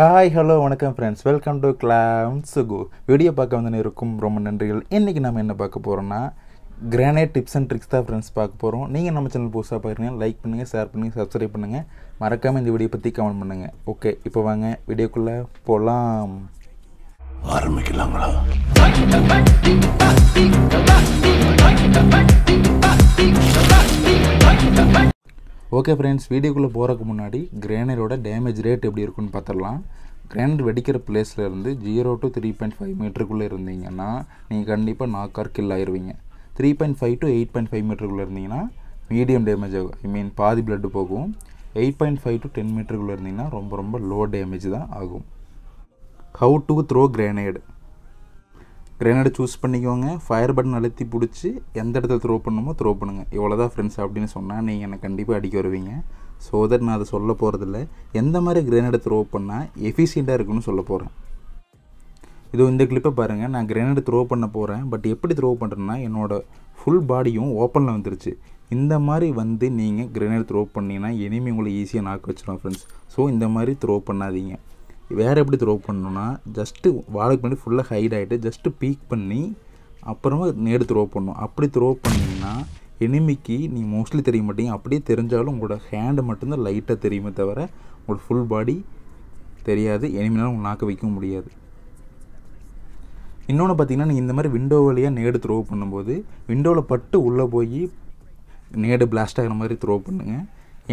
hi hello வணக்கம் friends welcome to கிளாம் சுகு வீடியோ பார்க்க வந்து இருக்கும் ரொம்ப நன்றிகள் இன்றைக்கி நம்ம என்ன பார்க்க போகிறோம்னா கிரானைட் டிப்ஸ் அண்ட் ட்ரிக்ஸ் தான் ஃப்ரெண்ட்ஸ் பார்க்க போகிறோம் நீங்கள் நம்ம சேனல் புதுசாக பார்க்குறீங்க லைக் பண்ணுங்கள் ஷேர் பண்ணுங்கள் சப்ஸ்கிரைப் பண்ணுங்கள் மறக்காமல் இந்த வீடியோ பற்றி கமெண்ட் பண்ணுங்கள் ஓகே இப்போ வாங்க வீடியோக்குள்ளே போகலாம் ஆரம்பிக்கலாங்களா ஓகே ஃப்ரெண்ட்ஸ் வீடியோக்குள்ளே போகிறதுக்கு முன்னாடி கிரேனரோட டேமேஜ் ரேட் எப்படி இருக்குன்னு பார்த்துடலாம் கிரேனட் வெடிக்கிற பிளேஸ்லேருந்து zero to three point five மீட்டருக்குள்ளே இருந்தீங்கன்னா நீங்கள் கண்டிப்பாக நாக்கார் கில் ஆயிடுவீங்க three point five to eight point five மீட்டருக்குள்ளே இருந்தீங்கன்னா மீடியம் டேமேஜ் ஆகும் ஐ மீன் பாதி பிளட்டு போகும் eight point five to ten மீட்டருக்குள்ளே இருந்தீங்கன்னா ரொம்ப ரொம்ப லோ டேமேஜ் தான் ஆகும் ஹவு டு த்ரோ கிரேனேடு கிரேனேடை சூஸ் பண்ணிக்கோங்க ஃபயர் பட்டன் அழுத்தி பிடிச்சி எந்த இடத்துல த்ரோ பண்ணணுமோ த்ரோ பண்ணுங்கள் இவ்வளோ தான் ஃப்ரெண்ட்ஸ் அப்படின்னு சொன்னால் நீங்கள் எனக்கு கண்டிப்பாக அடிக்க வருவீங்க ஸோ தட் நான் அதை சொல்ல போகிறதில்ல எந்த மாதிரி கிரேனேடை த்ரோ பண்ணால் எஃபிஷியண்ட்டாக இருக்குன்னு சொல்ல போகிறேன் இதோ இந்த கிளிப்பை பாருங்கள் நான் கிரேனேடு த்ரோ பண்ண போகிறேன் பட் எப்படி த்ரோ பண்ணுறேன்னா என்னோடய ஃபுல் பாடியும் ஓப்பனில் வந்துருச்சு இந்த மாதிரி வந்து நீங்கள் கிரேனேட் த்ரோ பண்ணிங்கன்னா இனிமேல் உங்களை ஈஸியாக நாக்க வச்சுருவோம் ஃப்ரெண்ட்ஸ் ஸோ இந்த மாதிரி த்ரோ பண்ணாதீங்க வேறு எப்படி த்ரோ பண்ணணும்னா ஜஸ்ட்டு வாழைக்கு பண்ணி ஃபுல்லாக ஹைட் ஆகிட்டு ஜஸ்ட்டு பீக் பண்ணி அப்புறமா நேடு த்ரோ பண்ணணும் அப்படி த்ரோ பண்ணிங்கன்னா எனிமிக்கு நீ மோஸ்ட்லி தெரிய மாட்டீங்க அப்படியே தெரிஞ்சாலும் உங்களோட ஹேண்டு மட்டும்தான் லைட்டாக தெரியுமே தவிர உங்களோட ஃபுல் பாடி தெரியாது எனிமினாலும் உங்களை நாக்க வைக்க முடியாது இன்னொன்று பார்த்தீங்கன்னா நீங்கள் இந்த மாதிரி விண்டோ வழியாக நேடு த்ரோ பண்ணும்போது விண்டோவில் பட்டு உள்ளே போய் நேடு பிளாஸ்ட் ஆகிற மாதிரி த்ரோ பண்ணுங்கள்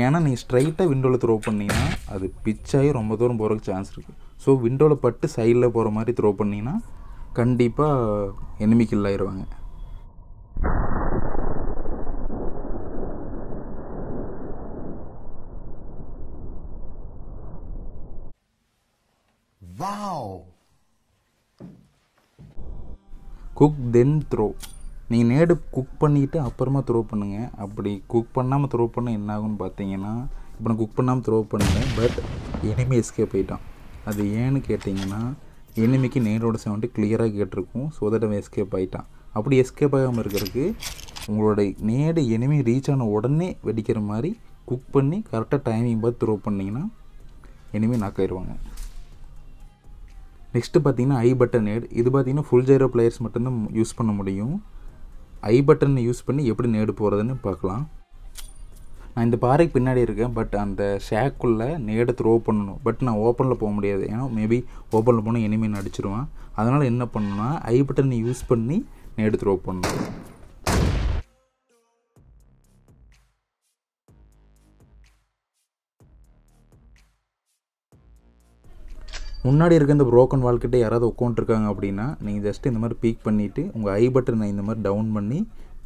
ஏன்னா நீங்கள் ஸ்ட்ரைட்டாக விண்டோவில் த்ரோ பண்ணிங்கன்னா அது பிச்சாகி ரொம்ப தூரம் போகிறதுக்கு சான்ஸ் இருக்குது ஸோ விண்டோவில் பட்டு சைடில் போகிற மாதிரி த்ரோ பண்ணிங்கன்னா கண்டிப்பாக எனிமி ஆயிடுவாங்க குக் தென் த்ரோ நீங்கள் நேடு குக் பண்ணிவிட்டு அப்புறமா த்ரோ பண்ணுங்கள் அப்படி குக் பண்ணாமல் த்ரோ பண்ண என்ன ஆகும்னு பார்த்தீங்கன்னா இப்போ நான் குக் பண்ணாமல் த்ரோ பண்ணேன் பட் எனிமி எஸ்கேப் போயிட்டான் அது ஏன்னு கேட்டிங்கன்னா எனிமிக்கு நேரோட சவுண்டு கிளியராக கேட்டிருக்கும் ஸோ தட் அவன் எஸ்கேப் ஆகிட்டான் அப்படி எஸ்கேப் ஆகாமல் இருக்கிறதுக்கு உங்களோட நேடு எனிமி ரீச் ஆன உடனே வெடிக்கிற மாதிரி குக் பண்ணி கரெக்டாக டைமிங் பார்த்து த்ரோ பண்ணிங்கன்னா எனிமி நாக்காயிருவாங்க நெக்ஸ்ட்டு பார்த்தீங்கன்னா ஐ பட்டன் நேடு இது பார்த்தீங்கன்னா ஃபுல் ஜைரோ பிளேயர்ஸ் மட்டும்தான் யூஸ் பண்ண முடியும் ஐ பட்டனை யூஸ் பண்ணி எப்படி நேடு போகிறதுன்னு பார்க்கலாம் நான் இந்த பாறைக்கு பின்னாடி இருக்கேன் பட் அந்த ஷேக்குள்ளே நேடு த்ரோ பண்ணணும் பட் நான் ஓப்பனில் போக முடியாது ஏன்னா மேபி ஓப்பனில் போனால் இனிமேல் அடிச்சிருவான் அதனால் என்ன பண்ணணும்னா ஐ பட்டனை யூஸ் பண்ணி நேடு த்ரோ பண்ணணும் முன்னாடி இருக்க இந்த ப்ரோக்கன் வாழ்க்கிட்ட யாராவது உட்காந்துருக்காங்க அப்படின்னா நீங்கள் ஜஸ்ட் இந்த மாதிரி பீக் பண்ணிவிட்டு உங்கள் ஐ பட்டனை இந்த மாதிரி டவுன் பண்ணி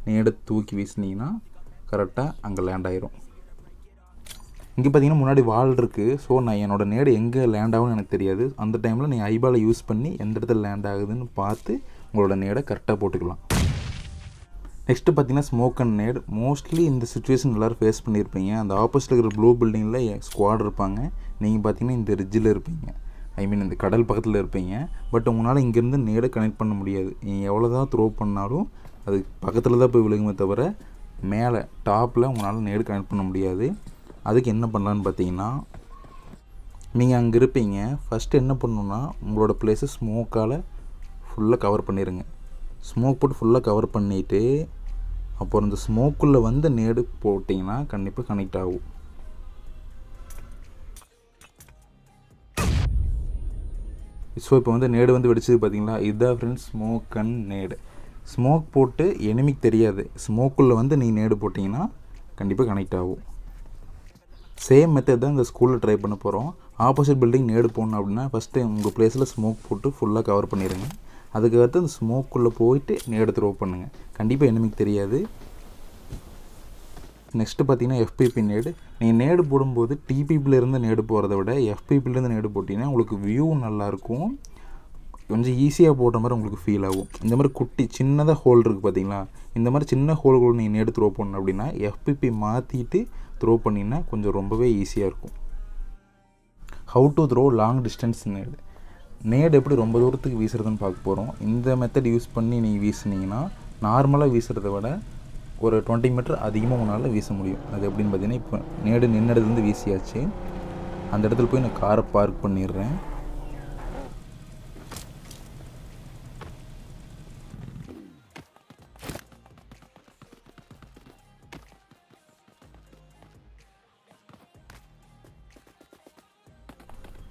நேடு தூக்கி வீசினீங்கன்னா கரெக்டாக அங்கே லேண்ட் ஆயிரும் இங்கே பார்த்தீங்கன்னா முன்னாடி வால் இருக்குது ஸோ நான் என்னோடய நேடு எங்கே லேண்ட் ஆகும்னு எனக்கு தெரியாது அந்த டைமில் நீங்கள் ஐபாலை யூஸ் பண்ணி எந்த இடத்துல லேண்ட் ஆகுதுன்னு பார்த்து உங்களோட நேடை கரெக்டாக போட்டுக்கலாம் நெக்ஸ்ட்டு பார்த்தீங்கன்னா ஸ்மோக் அண்ட் நேட் மோஸ்ட்லி இந்த சுச்சுவேஷன் எல்லோரும் ஃபேஸ் பண்ணியிருப்பீங்க அந்த ஆப்போசிட்டில் இருக்கிற ப்ளூ பில்டிங்கில் ஸ்குவாட் இருப்பாங்க நீங்கள் பார்த்தீங்கன்னா இந்த ரிட்ஜில் இருப்பீங்க ஐ மீன் இந்த கடல் பக்கத்தில் இருப்பீங்க பட் உங்களால் இங்கேருந்து நேராக கனெக்ட் பண்ண முடியாது நீங்கள் எவ்வளோ தான் த்ரோ பண்ணாலும் அது பக்கத்தில் தான் போய் விழுகுமே தவிர மேலே டாப்பில் உங்களால் நேடு கனெக்ட் பண்ண முடியாது அதுக்கு என்ன பண்ணலான்னு பார்த்தீங்கன்னா நீங்கள் அங்கே இருப்பீங்க ஃபஸ்ட்டு என்ன பண்ணணுன்னா உங்களோட பிளேஸை ஸ்மோக்கால் ஃபுல்லாக கவர் பண்ணிடுங்க ஸ்மோக் போட்டு ஃபுல்லாக கவர் பண்ணிவிட்டு அப்புறம் இந்த ஸ்மோக்குள்ளே வந்து நேடு போட்டிங்கன்னா கண்டிப்பாக கனெக்ட் ஆகும் ஸோ இப்போ வந்து நேடு வந்து வெடிச்சது பார்த்தீங்களா இதுதான் friends smoke and nade smoke போட்டு எனிமிக்கு தெரியாது ஸ்மோக்குள்ளே வந்து நீங்கள் நேடு போட்டிங்கன்னா கண்டிப்பாக கனெக்ட் ஆகும் சேம் மெத்தட் தான் இந்த ஸ்கூலில் ட்ரை பண்ண போகிறோம் ஆப்போசிட் பில்டிங் நேடு போடணும் அப்படின்னா ஃபஸ்ட்டு உங்கள் பிளேஸில் ஸ்மோக் போட்டு ஃபுல்லாக கவர் பண்ணிடுங்க அதுக்கடுத்து அந்த ஸ்மோக்குள்ளே போயிட்டு நேடு த்ரோ பண்ணுங்கள் கண்டிப்பாக எனிமிக்கு தெரியாது நெக்ஸ்ட்டு பார்த்தீங்கன்னா எஃபிபி நேடு நீங்கள் நேடு போடும்போது டிபிபிலேருந்து நேடு போகிறத விட எஃபிபிலேருந்து நேடு போட்டிங்கன்னா உங்களுக்கு வியூ நல்லாயிருக்கும் கொஞ்சம் ஈஸியாக போடுற மாதிரி உங்களுக்கு ஃபீல் ஆகும் இந்த மாதிரி குட்டி சின்னதாக ஹோல் இருக்குது பார்த்தீங்களா இந்த மாதிரி சின்ன ஹோல்களை நீங்கள் நேடு த்ரோ பண்ணணும் அப்படின்னா எஃபிபி மாற்றிட்டு த்ரோ பண்ணிங்கன்னா கொஞ்சம் ரொம்பவே ஈஸியாக இருக்கும் how to throw long distance nade nade எப்படி ரொம்ப தூரத்துக்கு வீசுறதுன்னு பார்க்க போகிறோம் இந்த மெத்தட் யூஸ் பண்ணி நீங்கள் வீசுனீங்கன்னா நார்மலாக வீசுகிறத விட ஒரு டுவெண்ட்டி மீட்டர் அதிகமாக உன்னால் வீச முடியும் அது எப்படின்னு பார்த்தீங்கன்னா இப்போ நேடு நின்னதுலேருந்து வீசியாச்சு அந்த இடத்துல போய் நான் காரை பார்க் பண்ணிடுறேன்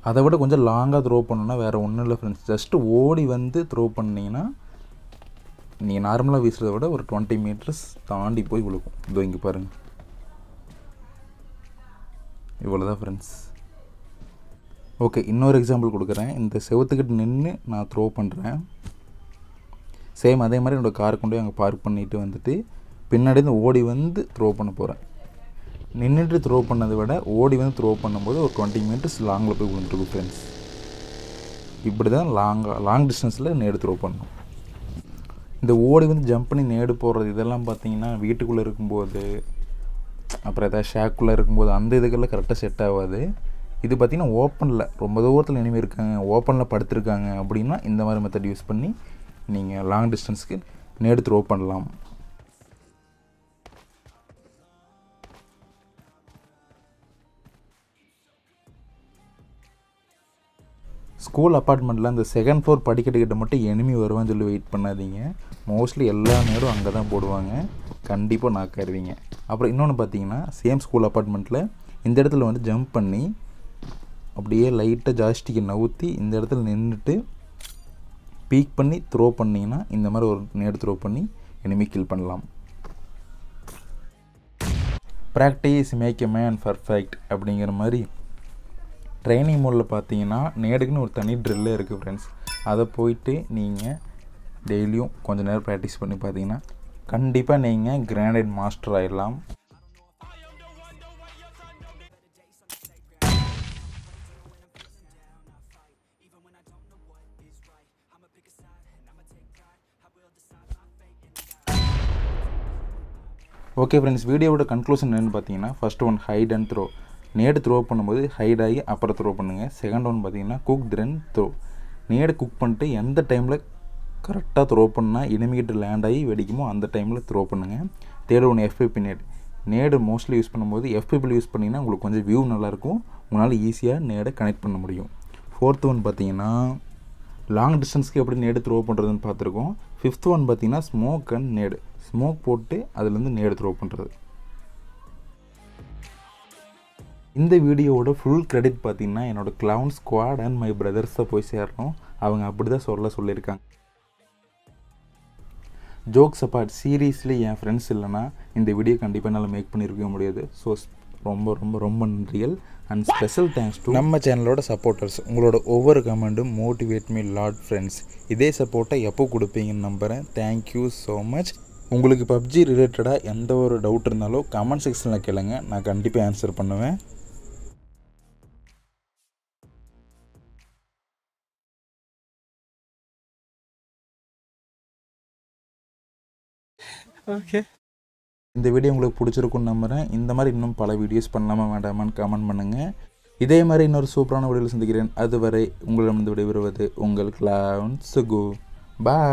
அதை விட கொஞ்சம் லாங்காக த்ரோ பண்ணணும்னா வேறு ஒன்றும் இல்லை ஃப்ரெண்ட்ஸ் ஜஸ்ட்டு ஓடி வந்து த்ரோ பண்ணிங்கன்னா நீங்கள் நார்மலாக வீசுகிறத விட ஒரு டுவெண்ட்டி மீட்டர்ஸ் தாண்டி போய் விழுக்கும் இதோ இங்கே பாருங்கள் இவ்வளோ தான் ஃப்ரெண்ட்ஸ் ஓகே இன்னொரு எக்ஸாம்பிள் கொடுக்குறேன் இந்த செவத்துக்கிட்ட நின்று நான் த்ரோ பண்ணுறேன் சேம் அதே மாதிரி என்னோடய கார் கொண்டு போய் அங்கே பார்க் பண்ணிவிட்டு வந்துட்டு பின்னாடி வந்து ஓடி வந்து த்ரோ பண்ண போகிறேன் நின்றுட்டு த்ரோ பண்ணதை விட ஓடி வந்து த்ரோ பண்ணும்போது ஒரு டுவெண்ட்டி மீட்டர்ஸ் லாங்கில் போய் விழுந்துருக்கும் ஃப்ரெண்ட்ஸ் இப்படி தான் லாங்காக லாங் டிஸ்டன்ஸில் நேடு த்ரோ பண்ணணும் இந்த ஓடி வந்து ஜம்ப் பண்ணி நேடு போடுறது இதெல்லாம் பார்த்தீங்கன்னா வீட்டுக்குள்ளே இருக்கும்போது அப்புறம் ஏதாவது ஷேக்குள்ளே இருக்கும்போது அந்த இதுக்கெல்லாம் கரெக்டாக செட் ஆகாது இது பார்த்திங்கன்னா ஓப்பனில் ரொம்ப தூரத்தில் இனிமேல் இருக்காங்க ஓப்பனில் படுத்துருக்காங்க அப்படின்னா இந்த மாதிரி மெத்தட் யூஸ் பண்ணி நீங்கள் லாங் டிஸ்டன்ஸ்க்கு நேடு த்ரோ பண்ணலாம் ஸ்கூல் அப்பார்ட்மெண்ட்டில் அந்த செகண்ட் ஃப்ளோர் படிக்கட்டுக்கிட்ட மட்டும் எனிமி வருவான்னு சொல்லி வெயிட் பண்ணாதீங்க மோஸ்ட்லி எல்லா நேரம் அங்கே தான் போடுவாங்க கண்டிப்பாக நான் கருவிங்க அப்புறம் இன்னொன்று பார்த்தீங்கன்னா சேம் ஸ்கூல் அப்பார்ட்மெண்ட்டில் இந்த இடத்துல வந்து ஜம்ப் பண்ணி அப்படியே லைட்டாக ஜாஸ்டிக்கு நவுத்தி இந்த இடத்துல நின்றுட்டு பீக் பண்ணி த்ரோ பண்ணிங்கன்னா இந்த மாதிரி ஒரு நேர் த்ரோ பண்ணி எனிமி கில் பண்ணலாம் practice make a man perfect அப்படிங்கிற மாதிரி ட்ரைனிங் மோடில் பார்த்தீங்கன்னா நேடுக்குன்னு ஒரு தனி ட்ரில்லே இருக்குது ஃப்ரெண்ட்ஸ் அதை போயிட்டு நீங்கள் டெய்லியும் கொஞ்சம் நேரம் ப்ராக்டிஸ் பண்ணி பார்த்தீங்கன்னா கண்டிப்பாக நீங்கள் கிராண்டட் மாஸ்டர் ஆகிடலாம் ஓகே ஃப்ரெண்ட்ஸ் வீடியோவோட கன்க்ளூஷன் என்னென்னு பார்த்தீங்கன்னா first one hide and throw nade throw பண்ணும்போது ஹைட் ஆகி அப்புறம் த்ரோ பண்ணுங்கள் செகண்ட் ஒன் பார்த்தீங்கன்னா cook then throw nade cook பண்ணிட்டு எந்த டைமில் கரெக்டாக த்ரோ பண்ணால் இனிமேட்டு லேண்ட் ஆகி வெடிக்குமோ அந்த டைமில் த்ரோ பண்ணுங்கள் தேர்ட் ஒன்று FPP nade nade mostly use பண்ணும்போது எஃபிபியில் யூஸ் பண்ணிங்கன்னா உங்களுக்கு கொஞ்சம் வியூ நல்லாயிருக்கும் உங்களால் ஈஸியாக நேடை கனெக்ட் பண்ண முடியும் ஃபோர்த்து ஒன் பார்த்தீங்கன்னா லாங் டிஸ்டன்ஸ்க்கு எப்படி நேடு த்ரோ பண்ணுறதுன்னு பார்த்துருக்கோம் ஃபிஃப்த் ஒன் பார்த்தீங்கன்னா ஸ்மோக் அண்ட் நேடு ஸ்மோக் போட்டு அதுலேருந்து நேடு த்ரோ பண்ணுறது இந்த வீடியோவோட ஃபுல் க்ரெடிட் பார்த்தீங்கன்னா என்னோடய க்ளவுன் ஸ்குவாட் அண்ட் மை பிரதர்ஸை போய் சேரணும் அவங்க அப்படி தான் சொல்ல சொல்லியிருக்காங்க ஜோக்ஸ் அப்பார்ட் சீரீஸில் என் ஃப்ரெண்ட்ஸ் இல்லைனா இந்த வீடியோ கண்டிப்பாக என்னால் மேக் பண்ணியிருக்க முடியாது ஸோ ரொம்ப ரொம்ப ரொம்ப நன்றிகள் அண்ட் ஸ்பெஷல் தேங்க்ஸ் டு நம்ம சேனலோட சப்போர்ட்டர்ஸ் உங்களோட ஒவ்வொரு கமெண்ட்டும் மோட்டிவேட் மீ லாட் ஃப்ரெண்ட்ஸ் இதே சப்போர்ட்டை எப்போ கொடுப்பீங்கன்னு நம்புகிறேன் தேங்க்யூ ஸோ மச் உங்களுக்கு பப்ஜி ரிலேட்டடாக எந்த ஒரு டவுட் இருந்தாலும் கமெண்ட் செக்ஷனில் கேளுங்க நான் கண்டிப்பாக ஆன்சர் பண்ணுவேன் ஓகே இந்த வீடியோ உங்களுக்கு பிடிச்சிருக்குன்னு நம்புகிறேன் இந்த மாதிரி இன்னும் பல வீடியோஸ் பண்ணலாமா வேண்டாமான்னு கமெண்ட் பண்ணுங்கள் இதே மாதிரி இன்னொரு சூப்பரான வீடியோவில் சந்திக்கிறேன் அதுவரை உங்களிடம் விடைபெறுவது உங்கள் கிளவுன் சுகு பாய்